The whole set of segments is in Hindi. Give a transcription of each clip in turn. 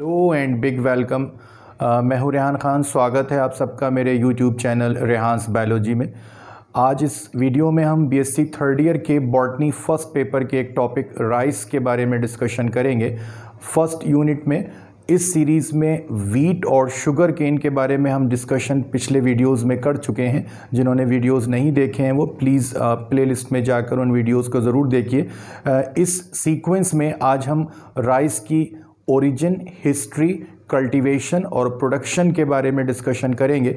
हेलो एंड बिग वेलकम मैं हूँ रेहान ख़ान स्वागत है आप सबका मेरे यूट्यूब चैनल रेहानस बायोलॉजी में आज इस वीडियो में हम बीएससी थर्ड ईयर के बॉटनी फर्स्ट पेपर के एक टॉपिक राइस के बारे में डिस्कशन करेंगे फर्स्ट यूनिट में इस सीरीज़ में वीट और शुगर केन के बारे में हम डिस्कशन पिछले वीडियोस में कर चुके हैं जिन्होंने वीडियोस नहीं देखे हैं वो प्लीज़ प्लेलिस्ट uh, में जाकर उन वीडियोस को ज़रूर देखिए uh, इस सीक्वेंस में आज हम राइस की ओरिजिन हिस्ट्री कल्टीवेशन और प्रोडक्शन के बारे में डिस्कशन करेंगे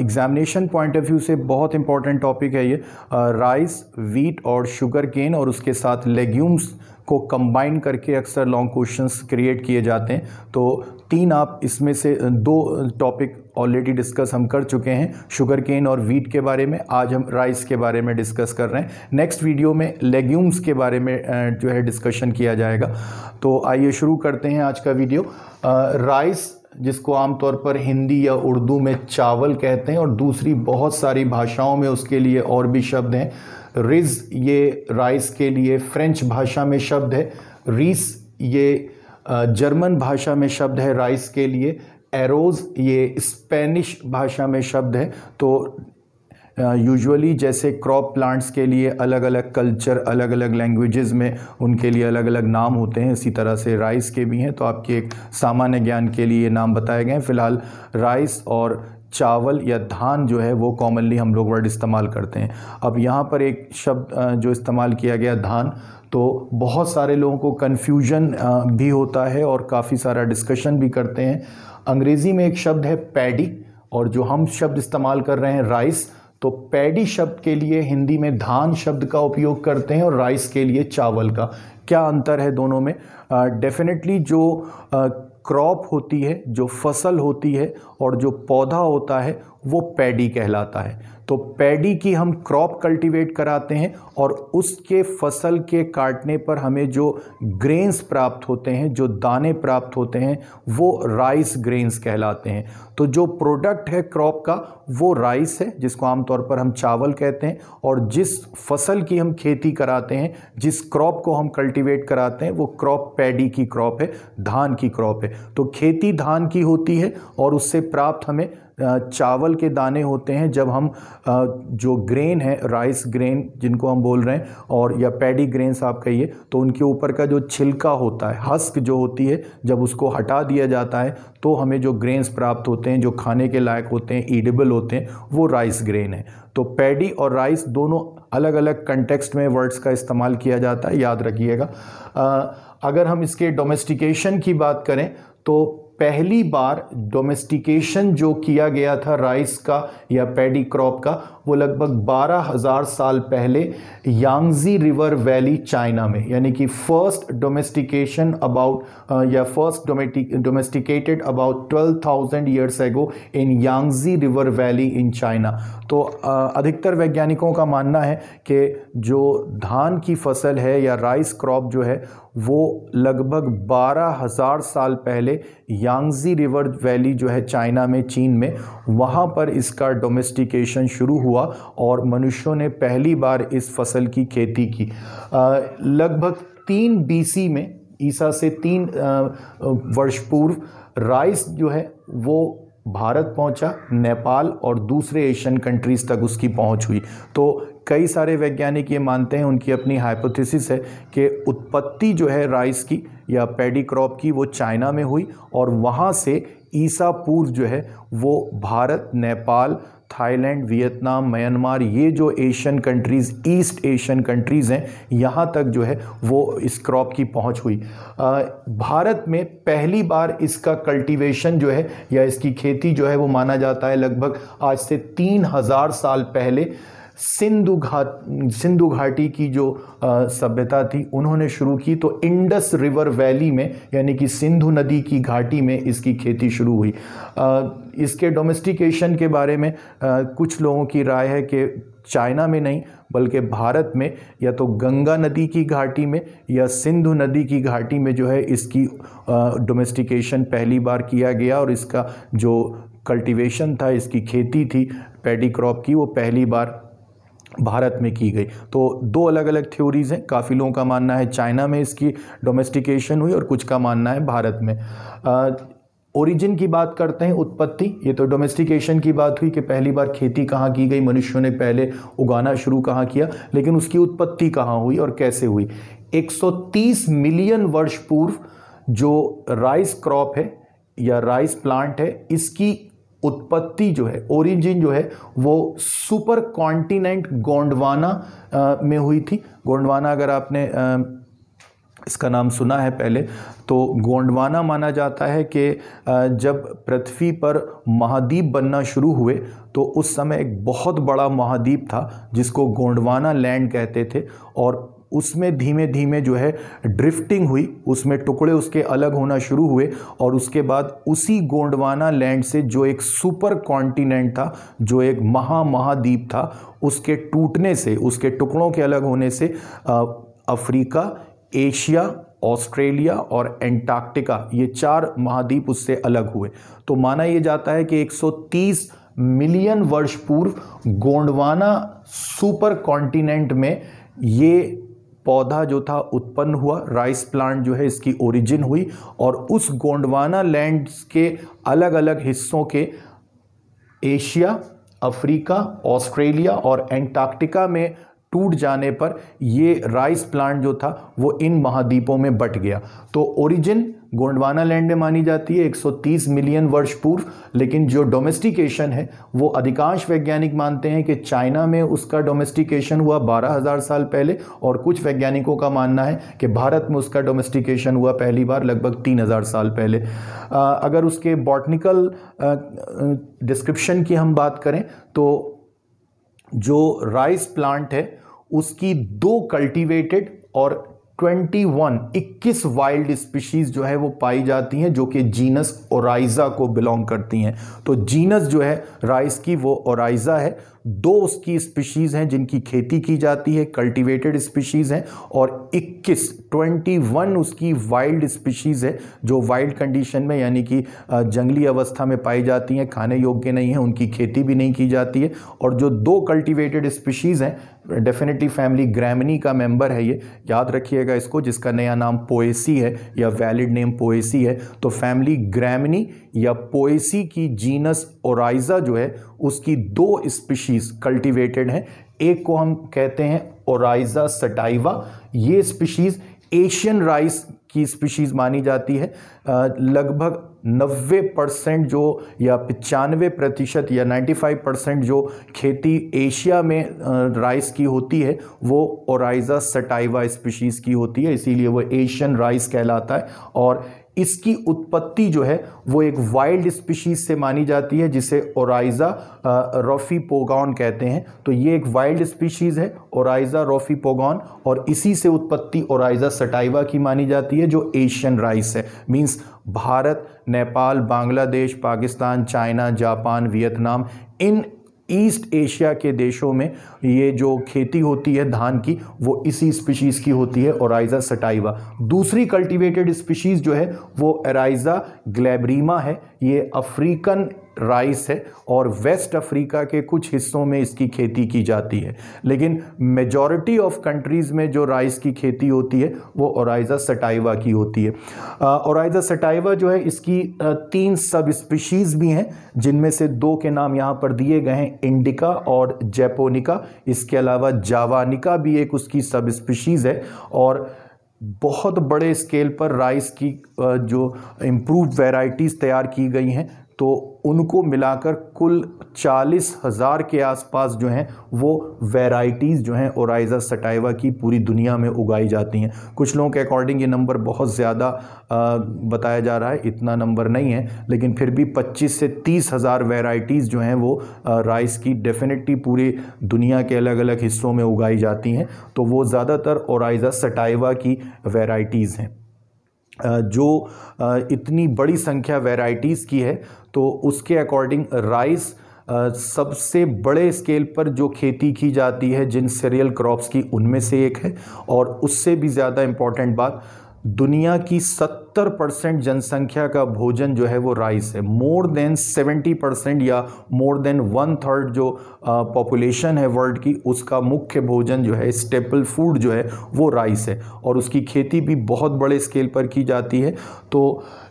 एग्जामिनेशन पॉइंट ऑफ व्यू से बहुत इंपॉर्टेंट टॉपिक है ये राइस वीट और शुगर केन और उसके साथ लेग्यूम्स को कंबाइन करके अक्सर लॉन्ग क्वेश्चंस क्रिएट किए जाते हैं तो तीन आप इसमें से दो टॉपिक ऑलरेडी डिस्कस हम कर चुके हैं शुगर केन और वीट के बारे में आज हम राइस के बारे में डिस्कस कर रहे हैं नेक्स्ट वीडियो में लेग्यूम्स के बारे में जो है डिस्कशन किया जाएगा तो आइए शुरू करते हैं आज का वीडियो राइस जिसको आमतौर पर हिंदी या उर्दू में चावल कहते हैं और दूसरी बहुत सारी भाषाओं में उसके लिए और भी शब्द हैं रिज ये राइस के लिए फ्रेंच भाषा में शब्द है रीस ये जर्मन भाषा में शब्द है राइस के लिए एरोज़ ये स्पेनिश भाषा में शब्द है तो यूजुअली जैसे क्रॉप प्लांट्स के लिए अलग अलग कल्चर अलग अलग लैंग्वेजेस में उनके लिए अलग अलग नाम होते हैं इसी तरह से राइस के भी हैं तो आपके एक सामान्य ज्ञान के लिए नाम बताए गए हैं फ़िलहाल राइस और चावल या धान जो है वो कॉमनली हम लोग वर्ड इस्तेमाल करते हैं अब यहाँ पर एक शब्द जो इस्तेमाल किया गया धान तो बहुत सारे लोगों को कन्फ्यूजन भी होता है और काफ़ी सारा डिस्कशन भी करते हैं अंग्रेज़ी में एक शब्द है पैडी और जो हम शब्द इस्तेमाल कर रहे हैं राइस तो पैडी शब्द के लिए हिंदी में धान शब्द का उपयोग करते हैं और राइस के लिए चावल का क्या अंतर है दोनों में डेफिनेटली जो क्रॉप होती है जो फसल होती है और जो पौधा होता है वो पैडी कहलाता है तो पैडी की हम क्रॉप कल्टीवेट कराते हैं और उसके फसल के काटने पर हमें जो ग्रेन्स प्राप्त होते हैं जो दाने प्राप्त होते हैं वो राइस ग्रेन्स कहलाते हैं तो जो प्रोडक्ट है क्रॉप का वो राइस है जिसको आमतौर पर हम चावल कहते हैं और जिस फसल की हम खेती कराते हैं जिस क्रॉप को हम कल्टीवेट कराते हैं वो क्रॉप पैडी की क्रॉप है धान की क्रॉप है तो खेती धान की होती है और उससे प्राप्त हमें चावल के दाने होते हैं जब हम जो ग्रेन है राइस ग्रेन जिनको हम बोल रहे हैं और या पैडी ग्रेन्स आप कहिए तो उनके ऊपर का जो छिलका होता है हस्क जो होती है जब उसको हटा दिया जाता है तो हमें जो ग्रेन्स प्राप्त होते हैं जो खाने के लायक होते हैं ईडेबल होते हैं वो राइस ग्रेन है तो पैडी और राइस दोनों अलग अलग कंटेक्सट में वर्ड्स का इस्तेमाल किया जाता है याद रखिएगा अगर हम इसके डोमेस्टिकेशन की बात करें तो पहली बार डोमेस्टिकेशन जो किया गया था राइस का या पैडी क्रॉप का वो लगभग 12,000 साल पहले यांगजी रिवर वैली चाइना में यानी कि फर्स्ट डोमेस्टिकेशन अबाउट या first domesticated about 12,000 years ago in Yangtze river valley in China तो अधिकतर वैज्ञानिकों का मानना है कि जो धान की फसल है या राइस क्रॉप जो है वो लगभग 12,000 साल पहले यांगजी रिवर वैली जो है चाइना में चीन में वहाँ पर इसका डोमेस्टिकेशन शुरू हुआ हुआ और मनुष्यों ने पहली बार इस फसल की खेती की लगभग तीन बीसी में ईसा से तीन वर्ष पूर्व राइस जो है वो भारत पहुंचा नेपाल और दूसरे एशियन कंट्रीज़ तक उसकी पहुंच हुई तो कई सारे वैज्ञानिक ये मानते हैं उनकी अपनी हाइपोथेसिस है कि उत्पत्ति जो है राइस की या पेडी क्रॉप की वो चाइना में हुई और वहाँ से ईसा पूर्व जो है वो Bharat Nepal Thailand Vietnam Myanmar ये जो Asian countries East Asian countries हैं यहाँ तक जो है वो इस क्रॉप की पहुँच हुई आ, भारत में पहली बार इसका कल्टीवेशन जो है या इसकी खेती जो है वो माना जाता है लगभग आज से तीन हज़ार साल पहले सिंधु घाट सिंधु घाटी की जो सभ्यता थी उन्होंने शुरू की तो इंडस रिवर वैली में यानी कि सिंधु नदी की घाटी में इसकी खेती शुरू हुई आ, इसके डोमेस्टिकेशन के बारे में आ, कुछ लोगों की राय है कि चाइना में नहीं बल्कि भारत में या तो गंगा नदी की घाटी में या सिंधु नदी की घाटी में जो है इसकी डोमेस्टिकेशन पहली बार किया गया और इसका जो कल्टीवेशन था इसकी खेती थी पेडी क्रॉप की वो पहली बार भारत में की गई तो दो अलग अलग थ्योरीज़ हैं काफ़ी लोगों का मानना है चाइना में इसकी डोमेस्टिकेशन हुई और कुछ का मानना है भारत में ओरिजिन की बात करते हैं उत्पत्ति ये तो डोमेस्टिकेशन की बात हुई कि पहली बार खेती कहाँ की गई मनुष्यों ने पहले उगाना शुरू कहाँ किया लेकिन उसकी उत्पत्ति कहाँ हुई और कैसे हुई 130 मिलियन वर्ष पूर्व जो राइस क्रॉप है या राइस प्लांट है इसकी उत्पत्ति जो है ओरिजिन जो है वो सुपर कॉन्टिनेंट गोंडवाना में हुई थी गोंडवाना अगर आपने इसका नाम सुना है पहले तो गोंडवाना माना जाता है कि जब पृथ्वी पर महाद्वीप बनना शुरू हुए तो उस समय एक बहुत बड़ा महाद्वीप था जिसको गोंडवाना लैंड कहते थे और उसमें धीमे धीमे जो है ड्रिफ्टिंग हुई उसमें टुकड़े उसके अलग होना शुरू हुए और उसके बाद उसी गोंडवाना लैंड से जो एक सुपर कॉन्टिनेंट था जो एक महा महाद्वीप था उसके टूटने से उसके टुकड़ों के अलग होने से अफ्रीका एशिया ऑस्ट्रेलिया और एंटार्क्टिका ये चार महाद्वीप उससे अलग हुए तो माना यह जाता है कि 130 मिलियन वर्ष पूर्व गोंडवाना सुपर कॉन्टिनेंट में ये पौधा जो था उत्पन्न हुआ राइस प्लांट जो है इसकी ओरिजिन हुई और उस गोंडवाना लैंड्स के अलग अलग हिस्सों के एशिया अफ्रीका ऑस्ट्रेलिया और एंटार्क्टिका में टूट जाने पर ये राइस प्लांट जो था वो इन महाद्वीपों में बट गया तो ओरिजिन गोंडवाना लैंड में मानी जाती है 130 मिलियन वर्ष पूर्व लेकिन जो डोमेस्टिकेशन है वो अधिकांश वैज्ञानिक मानते हैं कि चाइना में उसका डोमेस्टिकेशन हुआ 12000 साल पहले और कुछ वैज्ञानिकों का मानना है कि भारत में उसका डोमेस्टिकेशन हुआ पहली बार लगभग 3000 साल पहले आ, अगर उसके बॉटनिकल डिस्क्रिप्शन की हम बात करें तो जो राइस प्लांट है उसकी दो कल्टिवेटेड और ट्वेंटी वन इक्कीस वाइल्ड स्पीशीज जो है वो पाई जाती हैं जो कि जीनस ओराइजा को बिलोंग करती हैं तो जीनस जो है राइस की वो ओराइजा है दो उसकी स्पीशीज़ हैं जिनकी खेती की जाती है कल्टीवेटेड स्पीशीज़ हैं और 21 21 उसकी वाइल्ड स्पीशीज़ है जो वाइल्ड कंडीशन में यानी कि जंगली अवस्था में पाई जाती हैं खाने योग्य नहीं है उनकी खेती भी नहीं की जाती है और जो दो कल्टिवेटेड स्पीशीज़ हैं डेफिनेटली फैमिली ग्रैमनी का मेंबर है ये याद रखिएगा इसको जिसका नया नाम पोएसी है या वैलिड नेम पोएसी है तो फैमिली ग्रैमनी या पोएसी की जीनस ओराइजा जो है उसकी दो स्पीशीज़ कल्टिवेटेड हैं एक को हम कहते हैं ओराइजा सटाइवा ये स्पीशीज़ एशियन राइस की स्पीशीज़ मानी जाती है लगभग 90 परसेंट जो या पचानवे प्रतिशत या 95 परसेंट जो खेती एशिया में राइस की होती है वो ओराइजा सटाइवा स्पीशीज़ की होती है इसीलिए वो एशियन राइस कहलाता है और इसकी उत्पत्ति जो है वो एक वाइल्ड स्पीशीज से मानी जाती है जिसे ओराइजा रोफी पोगॉन कहते हैं तो ये एक वाइल्ड स्पीशीज़ है ओराइजा रोफी पोगॉन और इसी से उत्पत्ति ओराइजा सटाइवा की मानी जाती है जो एशियन राइस है means Bharat Nepal Bangladesh Pakistan China Japan Vietnam इन ईस्ट एशिया के देशों में ये जो खेती होती है धान की वो इसी स्पीशीज़ की होती है ओराइजा सटाइवा दूसरी कल्टीवेटेड स्पीशीज़ जो है वो एराइजा ग्लैब्रीमा है ये अफ्रीकन राइस है और वेस्ट अफ्रीका के कुछ हिस्सों में इसकी खेती की जाती है लेकिन मेजॉरिटी ऑफ कंट्रीज़ में जो राइस की खेती होती है वो ओराइजा सटाइवा की होती है ओराइजा सटाइवा जो है इसकी तीन सब स्पीशीज़ भी हैं जिनमें से दो के नाम यहाँ पर दिए गए हैं इंडिका और जैपोनिका इसके अलावा जावानिका भी एक उसकी सब स्पीशीज़ है और बहुत बड़े स्केल पर राइस की जो इम्प्रूव वेराइटीज़ तैयार की गई हैं तो उनको मिलाकर कुल चालीस हज़ार के आसपास जो हैं वो वेराइटीज़ जो हैं ओराइजा सटाइवा की पूरी दुनिया में उगाई जाती हैं कुछ लोगों के अकॉर्डिंग ये नंबर बहुत ज़्यादा बताया जा रहा है इतना नंबर नहीं है लेकिन फिर भी पच्चीस से तीस हज़ार वेराइटीज़ जो हैं वो राइस की डेफिनेटली पूरी दुनिया के अलग अलग हिस्सों में उगाई जाती हैं तो वो ज़्यादातर ओराइजा सटाइवा की वेराइटीज़ हैं जो इतनी बड़ी संख्या वेराइटीज़ की है तो उसके अकॉर्डिंग राइस सबसे बड़े स्केल पर जो खेती की जाती है जिन सीरियल क्रॉप्स की उनमें से एक है और उससे भी ज़्यादा इम्पॉर्टेंट बात दुनिया की 70 परसेंट जनसंख्या का भोजन जो है वो राइस है मोर देन 70 परसेंट या मोर देन वन थर्ड जो पॉपुलेशन है वर्ल्ड की उसका मुख्य भोजन जो है स्टेपल फूड जो है वो राइस है और उसकी खेती भी बहुत बड़े स्केल पर की जाती है तो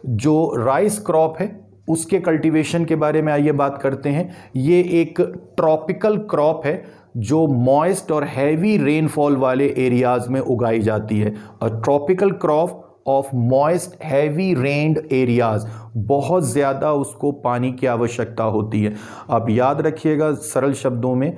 जो राइस क्रॉप है उसके कल्टीवेशन के बारे में आइए बात करते हैं ये एक ट्रॉपिकल क्रॉप है जो मॉइस्ट और हैवी रेनफॉल वाले एरियाज़ में उगाई जाती है और tropical crop of moist heavy rained areas बहुत ज़्यादा उसको पानी की आवश्यकता होती है आप याद रखिएगा सरल शब्दों में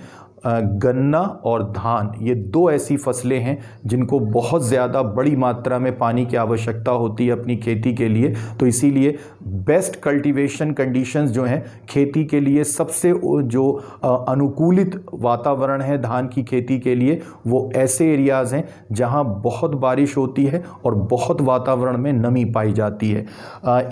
गन्ना और धान ये दो ऐसी फसलें हैं जिनको बहुत ज़्यादा बड़ी मात्रा में पानी की आवश्यकता होती है अपनी खेती के लिए तो इसीलिए बेस्ट कल्टीवेशन कंडीशंस जो हैं खेती के लिए सबसे जो अनुकूलित वातावरण है धान की खेती के लिए वो ऐसे एरियाज़ हैं जहां बहुत बारिश होती है और बहुत वातावरण में नमी पाई जाती है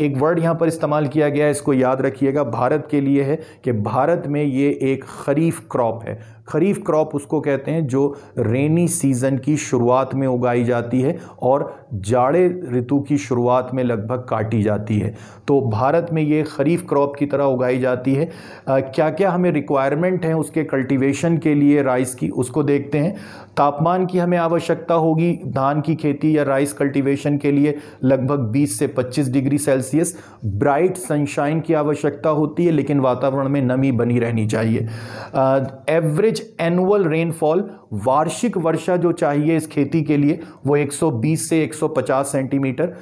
एक वर्ड यहां पर इस्तेमाल किया गया है इसको याद रखिएगा भारत के लिए है कि भारत में ये एक खरीफ क्रॉप है खरीफ क्रॉप उसको कहते हैं जो रेनी सीज़न की शुरुआत में उगाई जाती है और जाड़े ऋतु की शुरुआत में लगभग काटी जाती है तो भारत में ये खरीफ क्रॉप की तरह उगाई जाती है आ, क्या क्या हमें रिक्वायरमेंट हैं उसके कल्टीवेशन के लिए राइस की उसको देखते हैं तापमान की हमें आवश्यकता होगी धान की खेती या राइस कल्टिवेशन के लिए लगभग 20 से 25 डिग्री सेल्सियस ब्राइट सनशाइन की आवश्यकता होती है लेकिन वातावरण में नमी बनी रहनी चाहिए एवरेज average annual rainfall वार्षिक वर्षा जो चाहिए इस खेती के लिए वो 120 से 150 सेंटीमीटर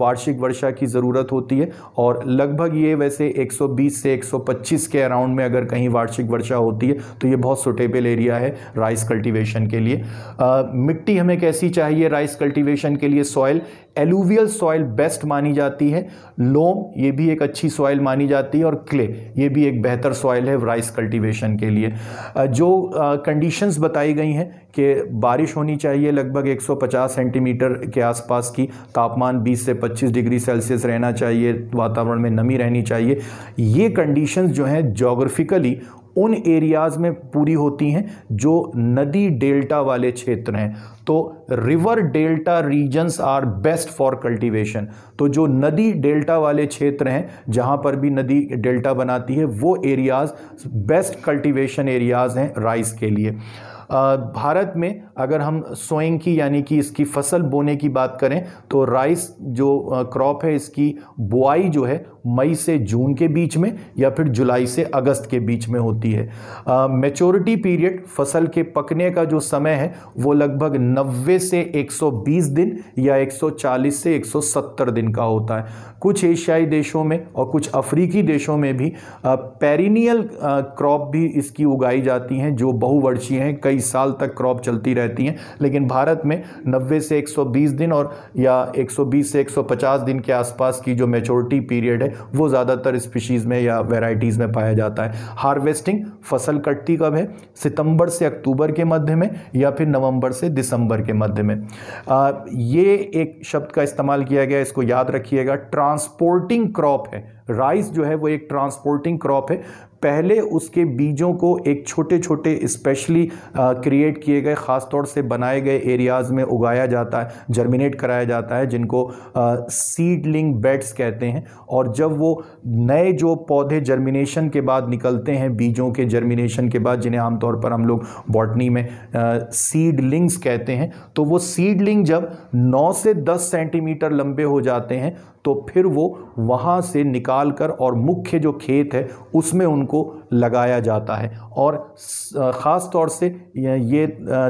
वार्षिक वर्षा की ज़रूरत होती है और लगभग ये वैसे 120 से 125 के अराउंड में अगर कहीं वार्षिक वर्षा होती है तो ये बहुत सुटेबल एरिया है राइस कल्टिवेशन के लिए आ, मिट्टी हमें कैसी चाहिए राइस कल्टिवेशन के लिए सॉयल एलुवियल सॉइल बेस्ट मानी जाती है लोम ये भी एक अच्छी सॉइल मानी जाती है और क्ले ये भी एक बेहतर सॉइल है राइस कल्टिवेशन के लिए जो कंडीशंस बताई बताई गई हैं कि बारिश होनी चाहिए लगभग 150 सेंटीमीटर के आसपास की तापमान 20 से 25 डिग्री सेल्सियस रहना चाहिए वातावरण में नमी रहनी चाहिए ये कंडीशंस जो हैं जोग्राफिकली उन एरियाज़ में पूरी होती हैं जो नदी डेल्टा वाले क्षेत्र हैं तो river delta regions are best for cultivation तो जो नदी डेल्टा वाले क्षेत्र हैं जहाँ पर भी नदी डेल्टा बनाती है वो एरियाज़ बेस्ट कल्टीवेशन एरियाज़ हैं राइस के लिए भारत में अगर हम सोइंग की यानी कि इसकी फसल बोने की बात करें तो राइस जो क्रॉप है इसकी बुआई जो है मई से जून के बीच में या फिर जुलाई से अगस्त के बीच में होती है मेचोरिटी पीरियड फसल के पकने का जो समय है वो लगभग 90 से 120 दिन या 140 से 170 दिन का होता है कुछ एशियाई देशों में और कुछ अफ्रीकी देशों में भी पेरिनियल क्रॉप भी इसकी उगाई जाती हैं जो बहुवर्षीय हैं कई साल तक क्रॉप चलती रहती हैं लेकिन भारत में नब्बे से एक दिन और या एक से एक दिन के आसपास की जो मेचोरिटी पीरियड है वो ज़्यादातर स्पीशीज़ में या वेराइटीज़ में पाया जाता है हार्वेस्टिंग फसल कटती कब है सितंबर से अक्टूबर के मध्य में या फिर नवंबर से दिसंबर के मध्य में आ, ये एक शब्द का इस्तेमाल किया गया इसको याद रखिएगा ट्रांसपोर्टिंग क्रॉप है राइस जो है वो एक ट्रांसपोर्टिंग क्रॉप है पहले उसके बीजों को एक छोटे छोटे स्पेशली क्रिएट किए गए ख़ास तौर से बनाए गए एरियाज़ में उगाया जाता है जर्मिनेट कराया जाता है जिनको सीडलिंग बेड्स कहते हैं और जब वो नए जो पौधे जर्मिनेशन के बाद निकलते हैं बीजों के जर्मिनेशन के बाद जिन्हें आमतौर पर हम लोग बॉटनी में सीडलिंग्स कहते हैं तो वो सीडलिंग जब 9 से 10 सेंटीमीटर लंबे हो जाते हैं तो फिर वो वहाँ से निकाल कर और मुख्य जो खेत है उसमें उनको लगाया जाता है और ख़ास तौर से ये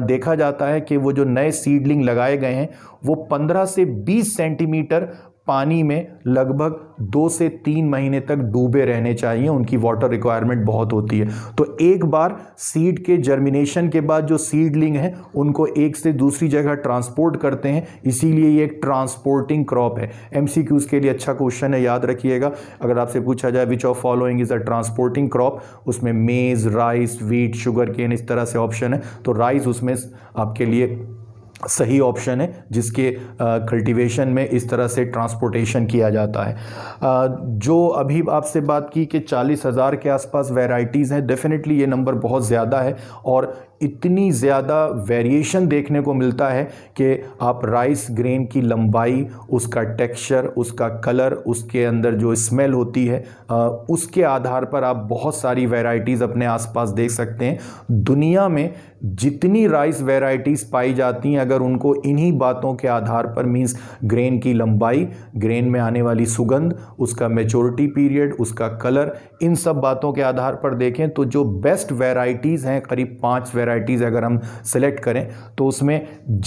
देखा जाता है कि वो जो नए सीडलिंग लगाए गए हैं वो 15 से 20 सेंटीमीटर पानी में लगभग दो से तीन महीने तक डूबे रहने चाहिए उनकी वाटर रिक्वायरमेंट बहुत होती है तो एक बार सीड के जर्मिनेशन के बाद जो सीडलिंग है उनको एक से दूसरी जगह ट्रांसपोर्ट करते हैं इसीलिए ये एक ट्रांसपोर्टिंग क्रॉप है एम के लिए अच्छा क्वेश्चन है याद रखिएगा अगर आपसे पूछा जाए which of following is a transporting crop उसमें maize rice wheat sugar cane इस तरह से ऑप्शन है तो राइस उसमें आपके लिए सही ऑप्शन है जिसके कल्टीवेशन में इस तरह से ट्रांसपोर्टेशन किया जाता है आ, जो अभी आपसे बात की कि चालीस हज़ार के आसपास वेराइटीज़ हैं डेफ़िनेटली ये नंबर बहुत ज़्यादा है और इतनी ज़्यादा वेरिएशन देखने को मिलता है कि आप राइस ग्रेन की लंबाई उसका टेक्सचर उसका कलर उसके अंदर जो स्मेल होती है उसके आधार पर आप बहुत सारी वेराइटीज़ अपने आसपास देख सकते हैं दुनिया में जितनी राइस वेराइटीज़ पाई जाती हैं अगर उनको इन्हीं बातों के आधार पर मींस ग्रेन की लंबाई ग्रेन में आने वाली सुगंध उसका मेचोरिटी पीरियड उसका कलर इन सब बातों के आधार पर देखें तो जो बेस्ट वेराइटीज़ हैं करीब पाँच वेरा वेराइटीज़ अगर हम सेलेक्ट करें तो उसमें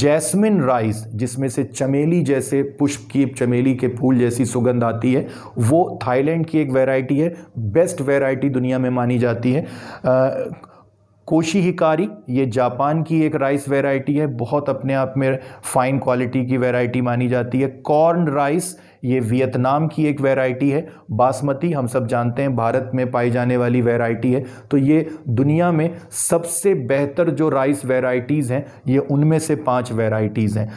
जैस्मिन राइस जिसमें से चमेली जैसे पुष्प की चमेली के फूल जैसी सुगंध आती है वो थाईलैंड की एक वेराइटी है बेस्ट वेराइटी दुनिया में मानी जाती है आ, कोशी हिकारी ये जापान की एक राइस वेराइटी है बहुत अपने आप में फ़ाइन क्वालिटी की वेराइटी मानी जाती है कॉर्न राइस ये वियतनाम की एक वैरायटी है बासमती हम सब जानते हैं भारत में पाई जाने वाली वैरायटी है तो ये दुनिया में सबसे बेहतर जो राइस वैरायटीज़ हैं ये उनमें से पाँच वैरायटीज़ हैं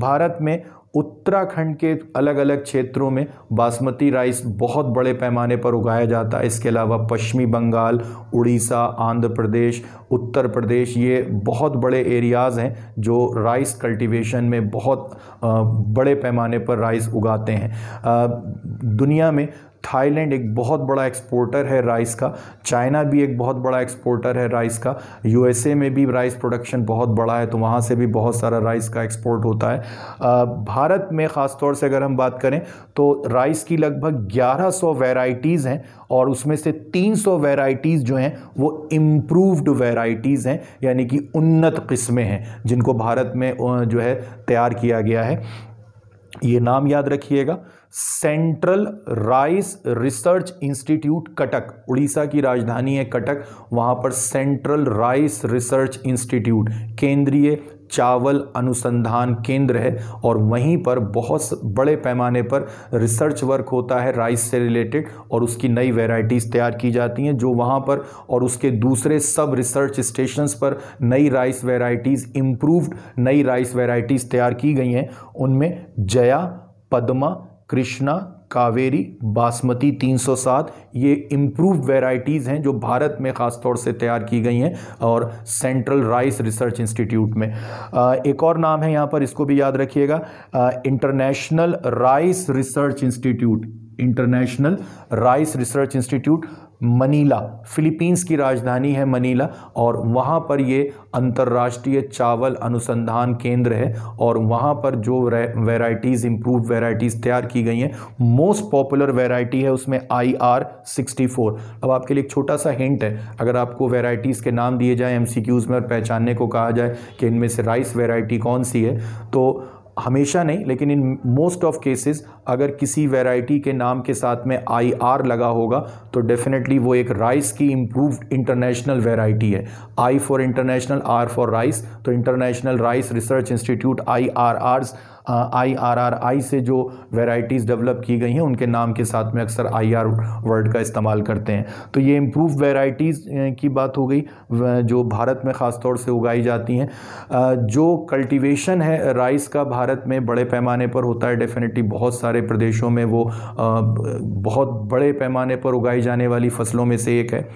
भारत में उत्तराखंड के अलग अलग क्षेत्रों में बासमती राइस बहुत बड़े पैमाने पर उगाया जाता है इसके अलावा पश्चिमी बंगाल उड़ीसा आंध्र प्रदेश उत्तर प्रदेश ये बहुत बड़े एरियाज़ हैं जो राइस कल्टीवेशन में बहुत बड़े पैमाने पर राइस उगाते हैं दुनिया में थाईलैंड एक बहुत बड़ा एक्सपोर्टर है राइस का चाइना भी एक बहुत बड़ा एक्सपोर्टर है राइस का यूएसए में भी राइस प्रोडक्शन बहुत बड़ा है तो वहाँ से भी बहुत सारा राइस का एक्सपोर्ट होता है भारत में ख़ास तौर से अगर हम बात करें तो राइस की लगभग 1100 वेराइटीज़ हैं और उसमें से 300 वेराइटीज़ जो हैं वो इम्प्रूवड वेराइटीज़ हैं यानी कि उन्नत किस्में हैं जिनको भारत में जो है तैयार किया गया है ये नाम याद रखिएगा central rice research institute Cuttack Orissa की राजधानी है कटक वहाँ पर सेंट्रल राइस रिसर्च इंस्टीट्यूट केंद्रीय चावल अनुसंधान केंद्र है और वहीं पर बहुत बड़े पैमाने पर रिसर्च वर्क होता है राइस से रिलेटेड और उसकी नई वेराइटीज़ तैयार की जाती हैं जो वहाँ पर और उसके दूसरे सब रिसर्च स्टेशंस पर नई राइस वेराइटीज़ इम्प्रूव्ड नई राइस वेराइटीज़ तैयार की गई हैं उनमें जया पद्मा कृष्णा कावेरी बासमती 307 ये इम्प्रूव वेराइटीज़ हैं जो भारत में ख़ास तौर से तैयार की गई हैं और सेंट्रल राइस रिसर्च इंस्टीट्यूट में एक और नाम है यहाँ पर इसको भी याद रखिएगा international rice research institute international rice research institute Manila Philippines की राजधानी है मनीला और वहाँ पर ये अंतर्राष्ट्रीय चावल अनुसंधान केंद्र है और वहाँ पर जो वेराइटीज़ इम्प्रूव वेराइटीज़ तैयार की गई हैं मोस्ट पॉपुलर वेराइटी है उसमें आई आर सिक्सटी फोर अब आपके लिए एक छोटा सा हिंट है अगर आपको वेराइटीज़ के नाम दिए जाएँ एम में और पहचानने को कहा जाए कि इनमें से राइस वेराइटी कौन सी है तो हमेशा नहीं लेकिन इन मोस्ट ऑफ केसेस अगर किसी वैरायटी के नाम के साथ में आई आर लगा होगा तो डेफिनेटली वो एक राइस की इम्प्रूव्ड इंटरनेशनल वैरायटी है I for international R for rice तो international rice research institute I R R's I R R I से जो वेराइटीज़ डेवलप की गई हैं उनके नाम के साथ में अक्सर आई आर वर्ड का इस्तेमाल करते हैं तो ये इम्प्रूव वेराइटीज़ की बात हो गई जो भारत में ख़ास तौर से उगाई जाती हैं जो कल्टिवेशन है राइस का भारत में बड़े पैमाने पर होता है डेफिनेटली बहुत सारे प्रदेशों में वो बहुत बड़े पैमाने पर उगाई जाने वाली फसलों में से एक है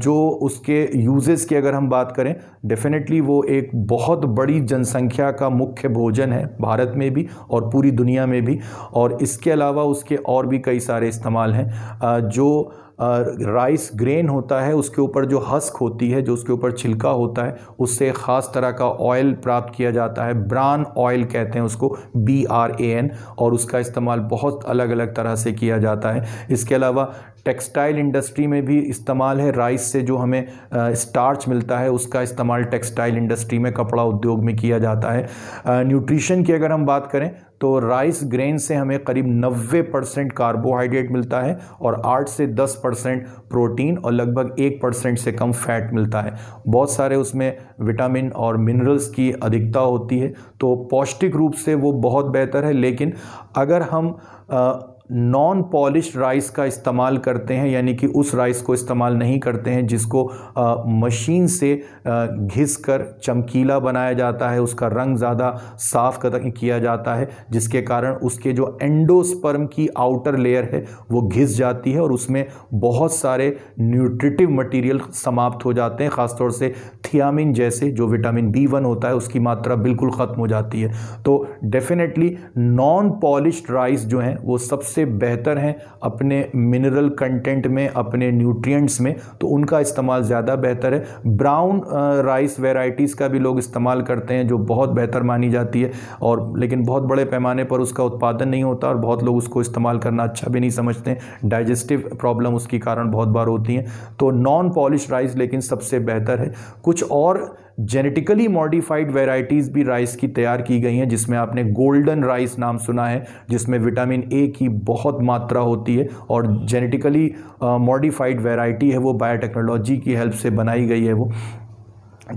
जो उसके यूजेस की अगर हम बात करें डेफिनेटली वो एक बहुत बड़ी जनसंख्या का मुख्य भोजन है भारत भारत में भी और पूरी दुनिया में भी और इसके अलावा उसके और भी कई सारे इस्तेमाल हैं जो राइस ग्रेन होता है उसके ऊपर जो हस्क होती है जो उसके ऊपर छिलका होता है उससे ख़ास तरह का ऑयल प्राप्त किया जाता है ब्रान ऑयल कहते हैं उसको बी आर ए एन और उसका इस्तेमाल बहुत अलग अलग तरह से किया जाता है इसके अलावा टेक्सटाइल इंडस्ट्री में भी इस्तेमाल है राइस से जो हमें स्टार्च मिलता है उसका इस्तेमाल टेक्सटाइल इंडस्ट्री में कपड़ा उद्योग में किया जाता है न्यूट्रिशन की अगर हम बात करें तो राइस ग्रेन से हमें करीब 90 परसेंट कार्बोहाइड्रेट मिलता है और 8 से 10 परसेंट प्रोटीन और लगभग 1 परसेंट से कम फैट मिलता है बहुत सारे उसमें विटामिन और मिनरल्स की अधिकता होती है तो पौष्टिक रूप से वो बहुत बेहतर है लेकिन अगर हम आ, नॉन पॉलिश राइस का इस्तेमाल करते हैं यानी कि उस राइस को इस्तेमाल नहीं करते हैं जिसको आ, मशीन से घिस कर चमकीला बनाया जाता है उसका रंग ज़्यादा साफ किया जाता है जिसके कारण उसके जो एंडोस्पर्म की आउटर लेयर है वो घिस जाती है और उसमें बहुत सारे न्यूट्रिटिव मटेरियल समाप्त हो जाते हैं ख़ासतौर से थियामिन जैसे जो विटामिन बी वन होता है उसकी मात्रा बिल्कुल ख़त्म हो जाती है तो डेफिनेटली नॉन पॉलिश राइस जो हैं वो सबसे सबसे बेहतर हैं अपने मिनरल कंटेंट में अपने न्यूट्रिएंट्स में तो उनका इस्तेमाल ज़्यादा बेहतर है ब्राउन राइस वेराइटीज़ का भी लोग इस्तेमाल करते हैं जो बहुत बेहतर मानी जाती है और लेकिन बहुत बड़े पैमाने पर उसका उत्पादन नहीं होता और बहुत लोग उसको इस्तेमाल करना अच्छा भी नहीं समझते डाइजेस्टिव प्रॉब्लम उसके कारण बहुत बार होती हैं तो नॉन पॉलिश राइस लेकिन सबसे बेहतर है कुछ और जेनेटिकली मॉडिफाइड वेराइटीज़ भी राइस की तैयार की गई हैं जिसमें आपने गोल्डन राइस नाम सुना है जिसमें विटामिन ए की बहुत मात्रा होती है और जेनेटिकली मॉडिफाइड वेराइटी है वो बायोटेक्नोलॉजी की हेल्प से बनाई गई है वो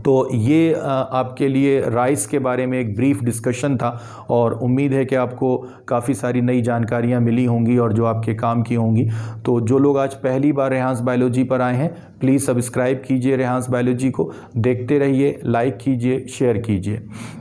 तो ये आपके लिए राइस के बारे में एक ब्रीफ डिस्कशन था और उम्मीद है कि आपको काफ़ी सारी नई जानकारियाँ मिली होंगी और जो आपके काम की होंगी तो जो लोग आज पहली बार रेहांस बायोलॉजी पर आए हैं प्लीज़ सब्सक्राइब कीजिए रेहांस बायोलॉजी को देखते रहिए लाइक कीजिए शेयर कीजिए